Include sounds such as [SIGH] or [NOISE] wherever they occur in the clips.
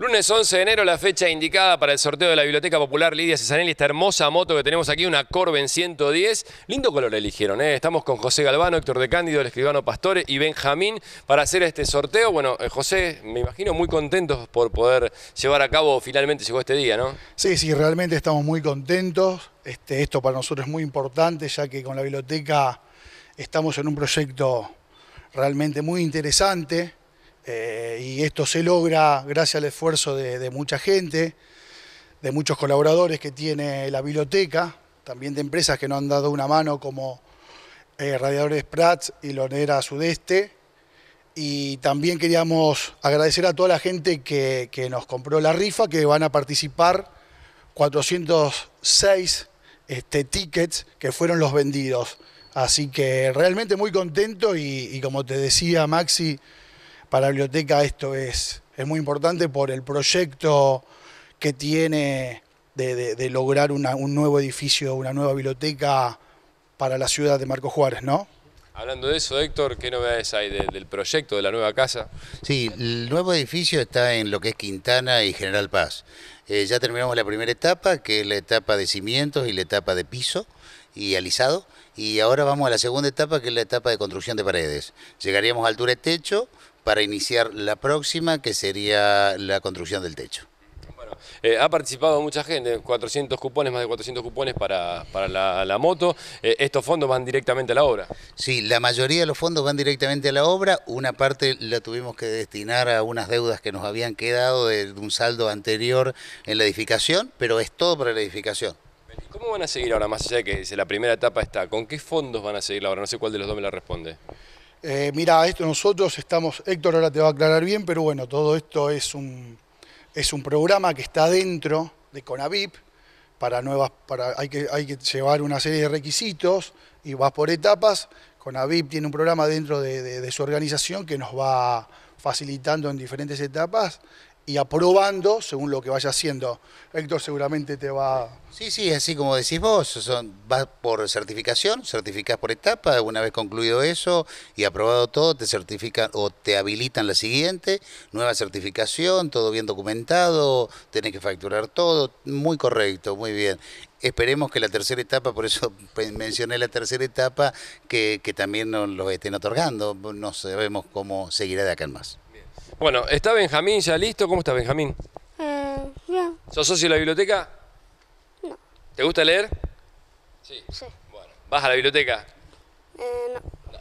Lunes 11 de enero, la fecha indicada para el sorteo de la Biblioteca Popular Lidia Cesanelli, esta hermosa moto que tenemos aquí, una Corben 110. Lindo color eligieron, ¿eh? Estamos con José Galvano, Héctor de Cándido, el escribano Pastore y Benjamín para hacer este sorteo. Bueno, eh, José, me imagino muy contentos por poder llevar a cabo, finalmente llegó este día, ¿no? Sí, sí, realmente estamos muy contentos. Este, esto para nosotros es muy importante, ya que con la biblioteca estamos en un proyecto realmente muy interesante eh, y esto se logra gracias al esfuerzo de, mucha gente, de muchos colaboradores que tiene la biblioteca, también de empresas que nos han dado una mano como eh, Radiadores Prats y Lonera Sudeste. Y también queríamos agradecer a toda la gente que, nos compró la rifa, que van a participar 406 este, tickets que fueron los vendidos. Así que realmente muy contento y como te decía Maxi, para la biblioteca esto es, es muy importante por el proyecto que tiene de, lograr un nuevo edificio, una nueva biblioteca para la ciudad de Marco Juárez, ¿no? Hablando de eso, Héctor, ¿qué novedades hay del proyecto de la nueva casa? Sí, el nuevo edificio está en lo que es Quintana y General Paz. Eh, ya terminamos la primera etapa, que es la etapa de cimientos y la etapa de piso y alisado. Y ahora vamos a la segunda etapa, que es la etapa de construcción de paredes. Llegaríamos a altura de techo, para iniciar la próxima, que sería la construcción del techo. Bueno, eh, ha participado mucha gente, 400 cupones, más de 400 cupones para, la, moto. Eh, ¿Estos fondos van directamente a la obra? Sí, la mayoría de los fondos van directamente a la obra. Una parte la tuvimos que destinar a unas deudas que nos habían quedado de, un saldo anterior en la edificación, pero es todo para la edificación. ¿Cómo van a seguir ahora, más allá de que la primera etapa está? ¿Con qué fondos van a seguir la obra? No sé cuál de los dos me la responde. Eh, mira, esto nosotros estamos, Héctor ahora te va a aclarar bien, pero bueno, todo esto es un, es un programa que está dentro de Conavip, para nuevas, para, hay, que, hay que llevar una serie de requisitos y vas por etapas. Conavip tiene un programa dentro de su organización que nos va facilitando en diferentes etapas y aprobando según lo que vaya haciendo. Héctor seguramente te va... Sí, sí, así como decís vos, vas por certificación, certificás por etapa, una vez concluido eso y aprobado todo, te certifican o te habilitan la siguiente, nueva certificación, todo bien documentado, tenés que facturar todo, muy correcto, muy bien. Esperemos que la tercera etapa, por eso [LAUGHS] mencioné la tercera etapa, que, que también nos lo estén otorgando, no sabemos cómo seguirá de acá en más. Bueno, ¿está Benjamín ya listo? ¿Cómo está Benjamín? Eh, bien. ¿Sos socio de la biblioteca? No. ¿Te gusta leer? Sí. Bueno, ¿vas a la biblioteca? Eh,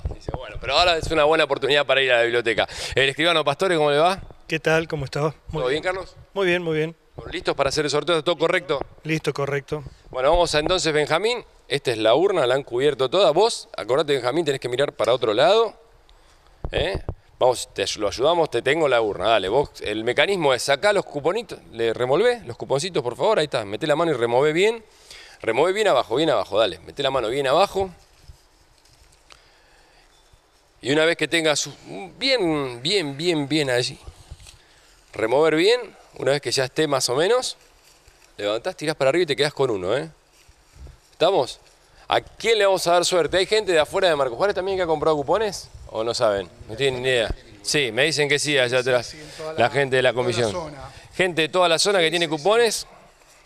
no. dice, bueno, pero ahora es una buena oportunidad para ir a la biblioteca. El escribano Pastore, ¿cómo le va? ¿Qué tal? ¿Cómo estás? ¿Todo bien, Carlos? Muy bien, muy bien. ¿Listos para hacer el sorteo? ¿Todo correcto? Listo, correcto. Bueno, vamos a entonces, Benjamín. Esta es la urna, la han cubierto toda. Vos, acordate, Benjamín, tenés que mirar para otro lado. ¿Eh? Vamos, te, lo ayudamos, te tengo la urna, dale, vos, el mecanismo es sacar los cuponitos, le remolvé los cuponcitos, por favor, ahí está, mete la mano y remove bien, remove bien abajo, bien abajo, dale, mete la mano bien abajo. Y una vez que tengas bien, bien, bien, bien allí, remover bien, una vez que ya esté más o menos, levantás, tirás para arriba y te quedas con uno, ¿eh? ¿Estamos? ¿A quién le vamos a dar suerte? ¿Hay gente de afuera de Marco Juárez también que ha comprado cupones? ¿O no saben? No tienen ni idea. Sí, me dicen que sí, allá atrás. La gente de la comisión. Gente de toda la zona que tiene cupones.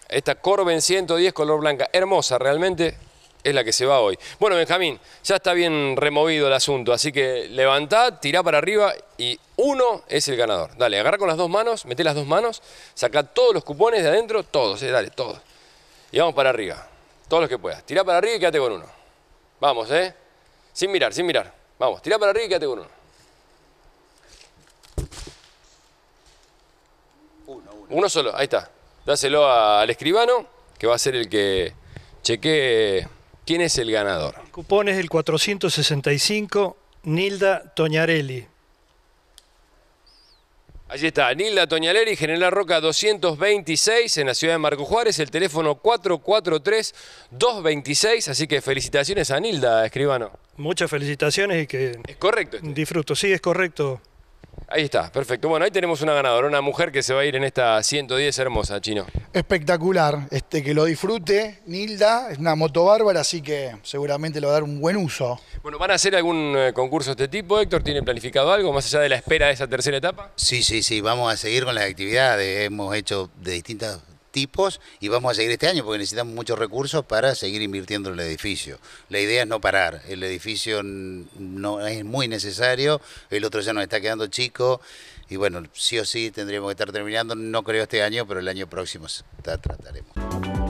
Esta Corben 110 color blanca. Hermosa, realmente es la que se va hoy. Bueno, Benjamín, ya está bien removido el asunto, así que levantá, tirá para arriba y uno es el ganador. Dale, agarrá con las dos manos, meté las dos manos, sacá todos los cupones de adentro, todos, eh, dale, todos. Y vamos para arriba. Todos los que puedas. Tira para arriba y quédate con uno. Vamos, ¿eh? Sin mirar, sin mirar. Vamos, tira para arriba y quédate con uno. Uno, uno. uno solo, ahí está. Dáselo al escribano, que va a ser el que chequee quién es el ganador. cupón es el 465 Nilda Toñarelli. Allí está, Nilda Toñaleri, General Roca 226 en la ciudad de Marco Juárez, el teléfono 443-226, así que felicitaciones a Nilda, escribano. Muchas felicitaciones y que... Es correcto. Disfruto, sí, es correcto. Ahí está, perfecto. Bueno, ahí tenemos una ganadora, una mujer que se va a ir en esta 110 hermosa, Chino. Espectacular, este, que lo disfrute, Nilda, es una moto bárbara, así que seguramente lo va a dar un buen uso. Bueno, ¿van a hacer algún eh, concurso de este tipo, Héctor? ¿Tiene planificado algo más allá de la espera de esa tercera etapa? Sí, sí, sí, vamos a seguir con las actividades, eh, hemos hecho de distintas tipos y vamos a seguir este año porque necesitamos muchos recursos para seguir invirtiendo en el edificio. La idea es no parar, el edificio no es muy necesario, el otro ya nos está quedando chico y bueno, sí o sí tendríamos que estar terminando, no creo este año, pero el año próximo trataremos.